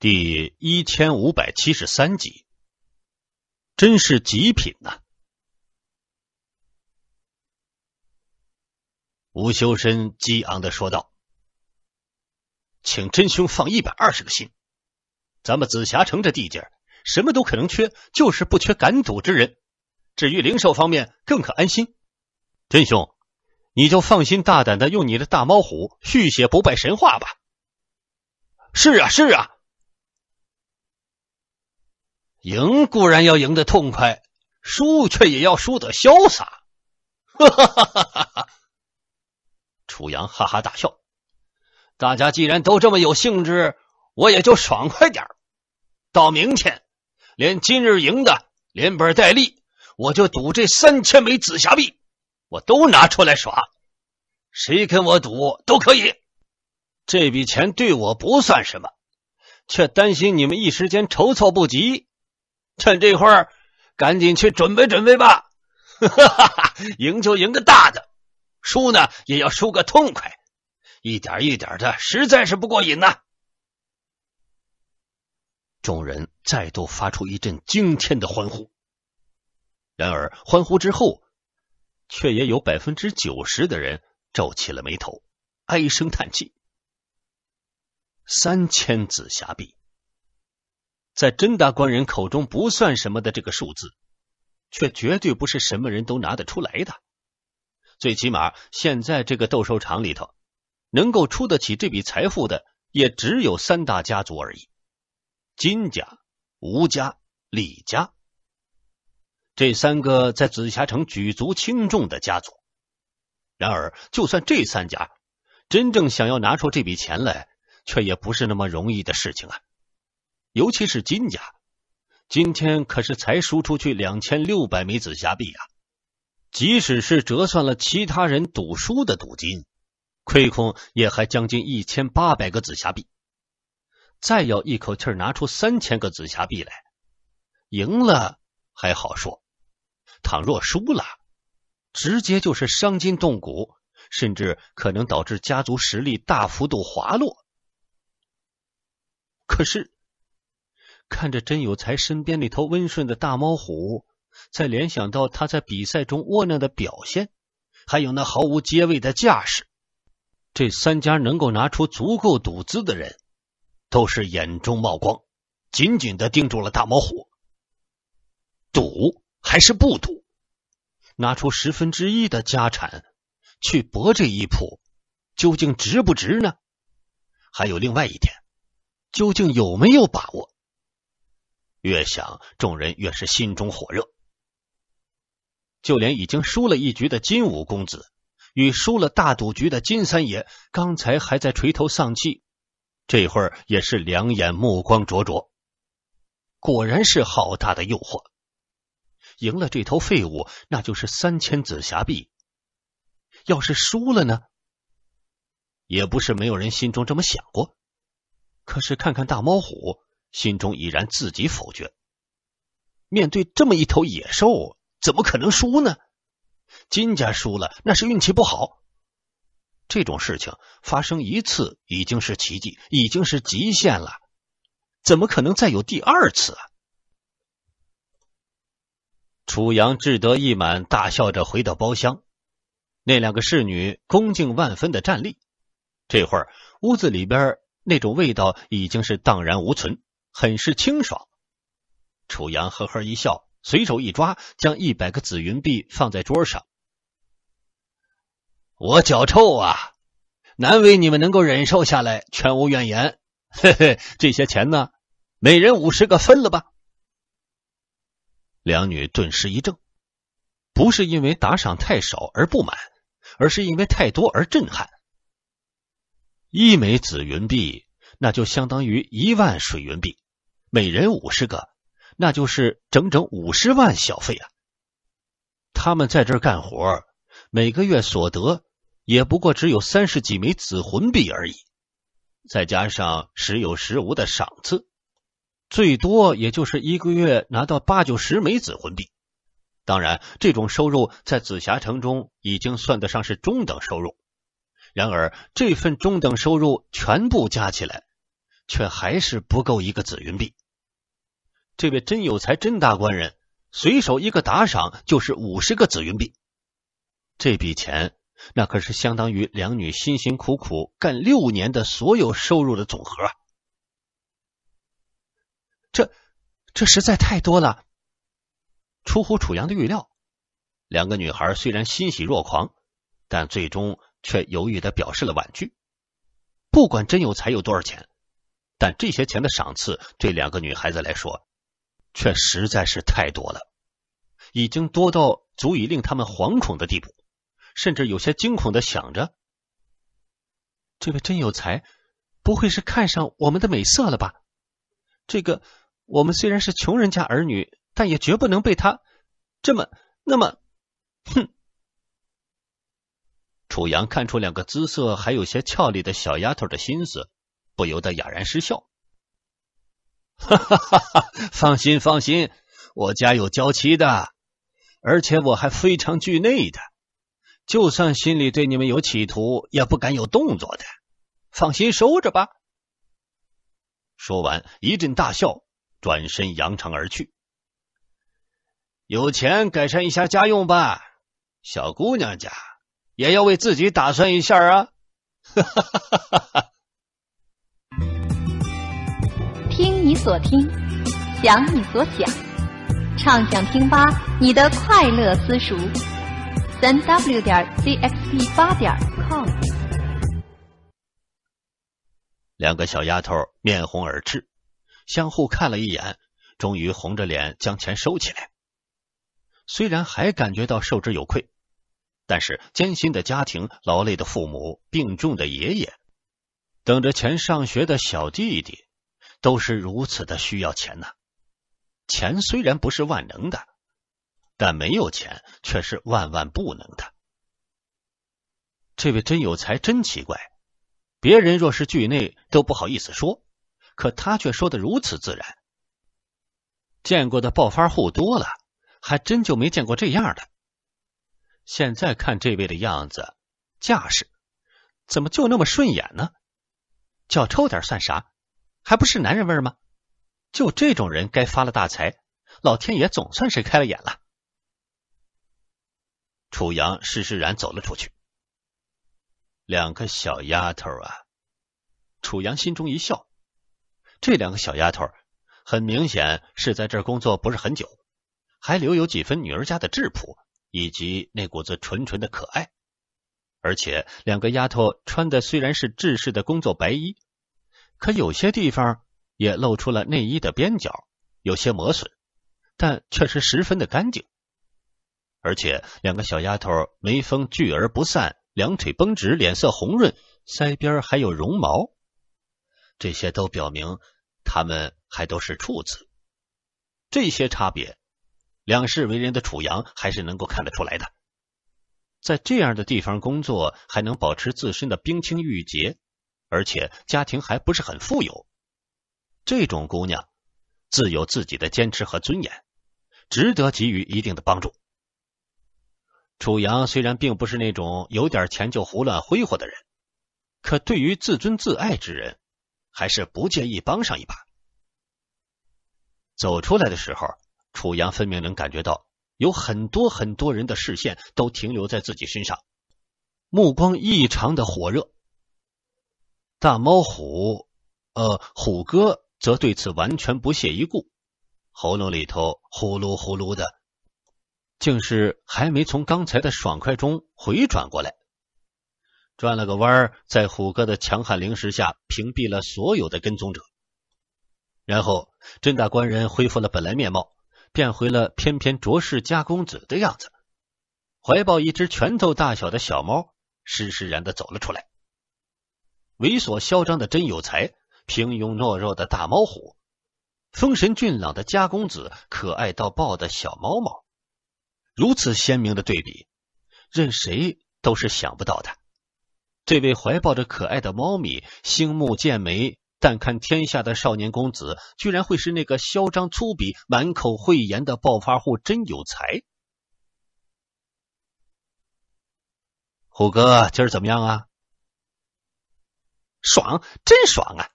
第一千五百七十三集，真是极品呐！吴修身激昂的说道：“请真兄放一百二十个心，咱们紫霞城这地界，什么都可能缺，就是不缺敢赌之人。至于灵兽方面，更可安心。真兄，你就放心大胆的用你的大猫虎续写不败神话吧。”“是啊，是啊。”赢固然要赢得痛快，输却也要输得潇洒。哈哈哈哈哈！楚阳哈哈大笑。大家既然都这么有兴致，我也就爽快点到明天，连今日赢的连本带利，我就赌这三千枚紫霞币，我都拿出来耍。谁跟我赌都可以，这笔钱对我不算什么，却担心你们一时间筹措不及。趁这会儿，赶紧去准备准备吧！哈哈哈哈赢就赢个大的，输呢也要输个痛快，一点一点的实在是不过瘾呐。众人再度发出一阵惊天的欢呼，然而欢呼之后，却也有百分之九十的人皱起了眉头，唉声叹气。三千紫霞币。在甄大官人口中不算什么的这个数字，却绝对不是什么人都拿得出来的。最起码现在这个斗兽场里头，能够出得起这笔财富的，也只有三大家族而已：金家、吴家、李家这三个在紫霞城举足轻重的家族。然而，就算这三家真正想要拿出这笔钱来，却也不是那么容易的事情啊。尤其是金家，今天可是才输出去两千六百枚紫霞币呀！即使是折算了其他人赌输的赌金，亏空也还将近一千八百个紫霞币。再要一口气拿出三千个紫霞币来，赢了还好说；倘若输了，直接就是伤筋动骨，甚至可能导致家族实力大幅度滑落。可是……看着甄有才身边那头温顺的大猫虎，再联想到他在比赛中窝囊的表现，还有那毫无接位的架势，这三家能够拿出足够赌资的人，都是眼中冒光，紧紧的盯住了大猫虎。赌还是不赌？拿出十分之一的家产去搏这一铺，究竟值不值呢？还有另外一点，究竟有没有把握？越想，众人越是心中火热。就连已经输了一局的金武公子，与输了大赌局的金三爷，刚才还在垂头丧气，这会儿也是两眼目光灼灼。果然是好大的诱惑！赢了这头废物，那就是三千紫霞币。要是输了呢？也不是没有人心中这么想过。可是看看大猫虎。心中已然自己否决。面对这么一头野兽，怎么可能输呢？金家输了，那是运气不好。这种事情发生一次已经是奇迹，已经是极限了，怎么可能再有第二次？啊？楚阳志得意满，大笑着回到包厢。那两个侍女恭敬万分的站立。这会儿，屋子里边那种味道已经是荡然无存。很是清爽，楚阳呵呵一笑，随手一抓，将一百个紫云币放在桌上。我脚臭啊，难为你们能够忍受下来，全无怨言。嘿嘿，这些钱呢，每人五十个分了吧。两女顿时一怔，不是因为打赏太少而不满，而是因为太多而震撼。一枚紫云币。那就相当于一万水云币，每人五十个，那就是整整五十万小费啊！他们在这儿干活，每个月所得也不过只有三十几枚紫魂币而已，再加上时有时无的赏赐，最多也就是一个月拿到八九十枚紫魂币。当然，这种收入在紫霞城中已经算得上是中等收入。然而，这份中等收入全部加起来。却还是不够一个紫云币。这位甄有才甄大官人随手一个打赏就是五十个紫云币，这笔钱那可是相当于两女辛辛苦苦干六年的所有收入的总和。这，这实在太多了，出乎楚阳的预料。两个女孩虽然欣喜若狂，但最终却犹豫的表示了婉拒。不管甄有才有多少钱。但这些钱的赏赐对两个女孩子来说，却实在是太多了，已经多到足以令他们惶恐的地步，甚至有些惊恐的想着：“这位真有才，不会是看上我们的美色了吧？”这个，我们虽然是穷人家儿女，但也绝不能被他这么那么，哼！楚阳看出两个姿色还有些俏丽的小丫头的心思。不由得哑然失笑。放心，放心，我家有娇妻的，而且我还非常惧内的，就算心里对你们有企图，也不敢有动作的。放心收着吧。说完，一阵大笑，转身扬长而去。有钱改善一下家用吧，小姑娘家也要为自己打算一下啊！哈哈哈哈哈！听你所听，想你所想，畅想听吧，你的快乐私塾，三 W 点 CXP 八点 COM。两个小丫头面红耳赤，相互看了一眼，终于红着脸将钱收起来。虽然还感觉到受之有愧，但是艰辛的家庭、劳累的父母、病重的爷爷、等着钱上学的小弟弟。都是如此的需要钱呐！钱虽然不是万能的，但没有钱却是万万不能的。这位真有才，真奇怪！别人若是惧内都不好意思说，可他却说的如此自然。见过的暴发户多了，还真就没见过这样的。现在看这位的样子、架势，怎么就那么顺眼呢？叫臭点算啥？还不是男人味儿吗？就这种人该发了大财，老天爷总算是开了眼了。楚阳施施然走了出去。两个小丫头啊，楚阳心中一笑。这两个小丫头很明显是在这儿工作不是很久，还留有几分女儿家的质朴，以及那股子纯纯的可爱。而且两个丫头穿的虽然是制式的工作白衣。可有些地方也露出了内衣的边角，有些磨损，但却是十分的干净。而且两个小丫头眉峰聚而不散，两腿绷直，脸色红润，腮边还有绒毛。这些都表明她们还都是处子。这些差别，两世为人的楚阳还是能够看得出来的。在这样的地方工作，还能保持自身的冰清玉洁。而且家庭还不是很富有，这种姑娘自有自己的坚持和尊严，值得给予一定的帮助。楚阳虽然并不是那种有点钱就胡乱挥霍的人，可对于自尊自爱之人，还是不建议帮上一把。走出来的时候，楚阳分明能感觉到有很多很多人的视线都停留在自己身上，目光异常的火热。大猫虎，呃，虎哥则对此完全不屑一顾，喉咙里头呼噜呼噜的，竟是还没从刚才的爽快中回转过来。转了个弯儿，在虎哥的强悍灵识下屏蔽了所有的跟踪者，然后甄大官人恢复了本来面貌，变回了翩翩卓氏家公子的样子，怀抱一只拳头大小的小猫，施施然的走了出来。猥琐嚣张的甄有才，平庸懦弱的大猫虎，风神俊朗的家公子，可爱到爆的小猫猫，如此鲜明的对比，任谁都是想不到的。这位怀抱着可爱的猫咪，星目剑眉，但看天下的少年公子，居然会是那个嚣张粗鄙、满口慧言的暴发户甄有才。虎哥，今儿怎么样啊？爽，真爽啊！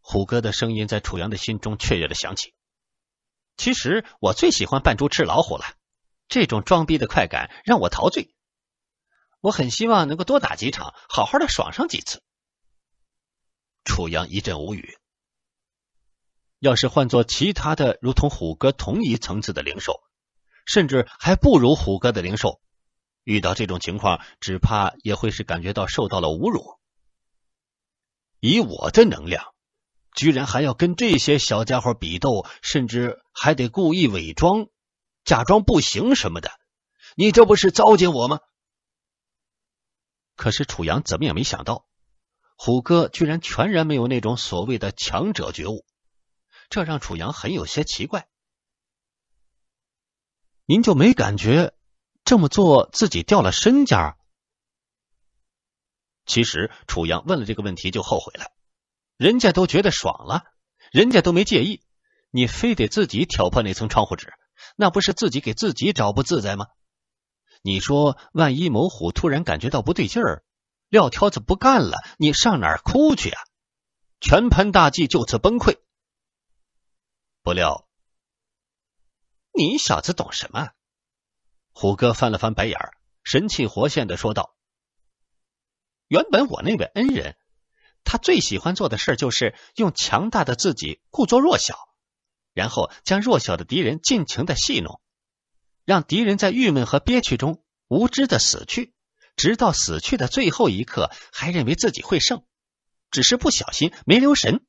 虎哥的声音在楚阳的心中雀跃的响起。其实我最喜欢扮猪吃老虎了，这种装逼的快感让我陶醉。我很希望能够多打几场，好好的爽上几次。楚阳一阵无语。要是换做其他的如同虎哥同一层次的灵兽，甚至还不如虎哥的灵兽，遇到这种情况，只怕也会是感觉到受到了侮辱。以我的能量，居然还要跟这些小家伙比斗，甚至还得故意伪装，假装不行什么的，你这不是糟践我吗？可是楚阳怎么也没想到，虎哥居然全然没有那种所谓的强者觉悟，这让楚阳很有些奇怪。您就没感觉这么做自己掉了身价，其实楚阳问了这个问题就后悔了，人家都觉得爽了，人家都没介意，你非得自己挑破那层窗户纸，那不是自己给自己找不自在吗？你说，万一某虎突然感觉到不对劲儿，撂挑子不干了，你上哪儿哭去啊？全盘大计就此崩溃。不料，你小子懂什么？虎哥翻了翻白眼神气活现的说道。原本我那位恩人，他最喜欢做的事就是用强大的自己故作弱小，然后将弱小的敌人尽情的戏弄，让敌人在郁闷和憋屈中无知的死去，直到死去的最后一刻还认为自己会胜，只是不小心没留神，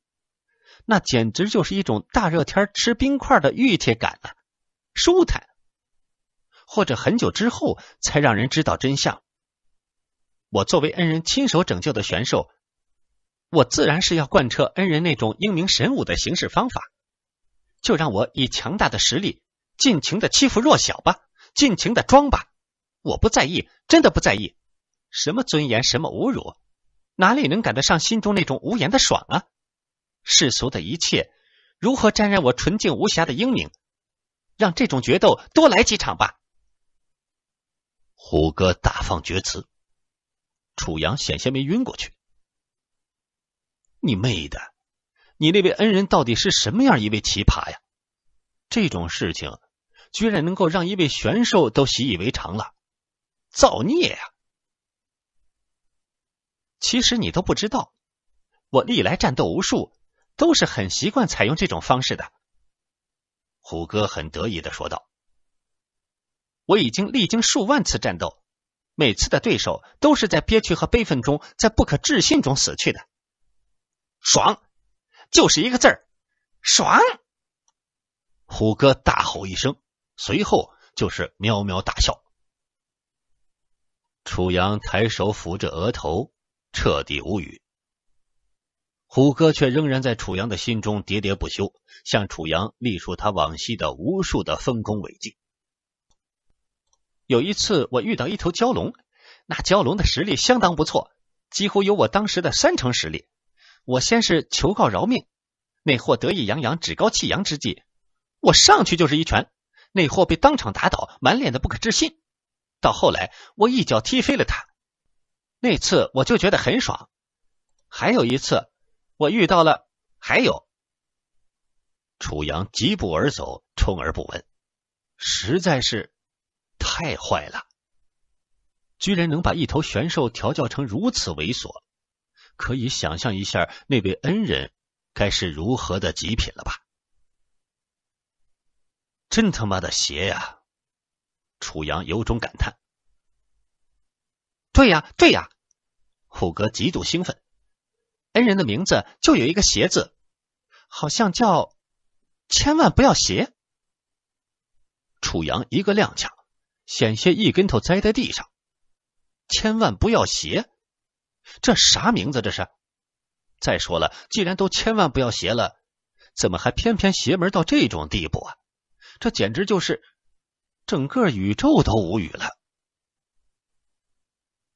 那简直就是一种大热天吃冰块的玉铁感啊，舒坦。或者很久之后才让人知道真相。我作为恩人亲手拯救的选手，我自然是要贯彻恩人那种英明神武的行事方法。就让我以强大的实力尽情的欺负弱小吧，尽情的装吧，我不在意，真的不在意。什么尊严，什么侮辱，哪里能赶得上心中那种无言的爽啊！世俗的一切如何沾染我纯净无瑕的英明？让这种决斗多来几场吧！虎哥大放厥词。楚阳险些没晕过去。你妹的！你那位恩人到底是什么样一位奇葩呀？这种事情居然能够让一位玄兽都习以为常了，造孽啊！其实你都不知道，我历来战斗无数，都是很习惯采用这种方式的。虎哥很得意的说道：“我已经历经数万次战斗。”每次的对手都是在憋屈和悲愤中，在不可置信中死去的。爽，就是一个字儿，爽！虎哥大吼一声，随后就是喵喵大笑。楚阳抬手扶着额头，彻底无语。虎哥却仍然在楚阳的心中喋喋不休，向楚阳历述他往昔的无数的丰功伟绩。有一次，我遇到一头蛟龙，那蛟龙的实力相当不错，几乎有我当时的三成实力。我先是求告饶命，那货得意洋洋、趾高气扬之际，我上去就是一拳，那货被当场打倒，满脸的不可置信。到后来，我一脚踢飞了他。那次我就觉得很爽。还有一次，我遇到了还有。楚阳疾步而走，充耳不闻，实在是。太坏了！居然能把一头玄兽调教成如此猥琐，可以想象一下那位恩人该是如何的极品了吧？真他妈的邪呀！楚阳有种感叹。对呀，对呀！虎哥极度兴奋，恩人的名字就有一个“邪”字，好像叫……千万不要邪！楚阳一个踉跄。险些一跟头栽在地上，千万不要邪！这啥名字？这是！再说了，既然都千万不要邪了，怎么还偏偏邪门到这种地步啊？这简直就是整个宇宙都无语了。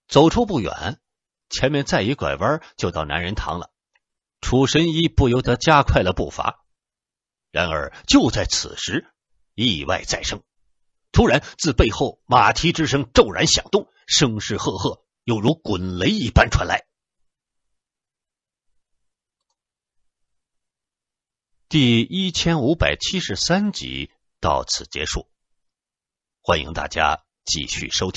走出不远，前面再一拐弯就到男人堂了。楚神医不由得加快了步伐。然而，就在此时，意外再生。突然，自背后马蹄之声骤然响动，声势赫赫，犹如滚雷一般传来。第一千五百七十三集到此结束，欢迎大家继续收听。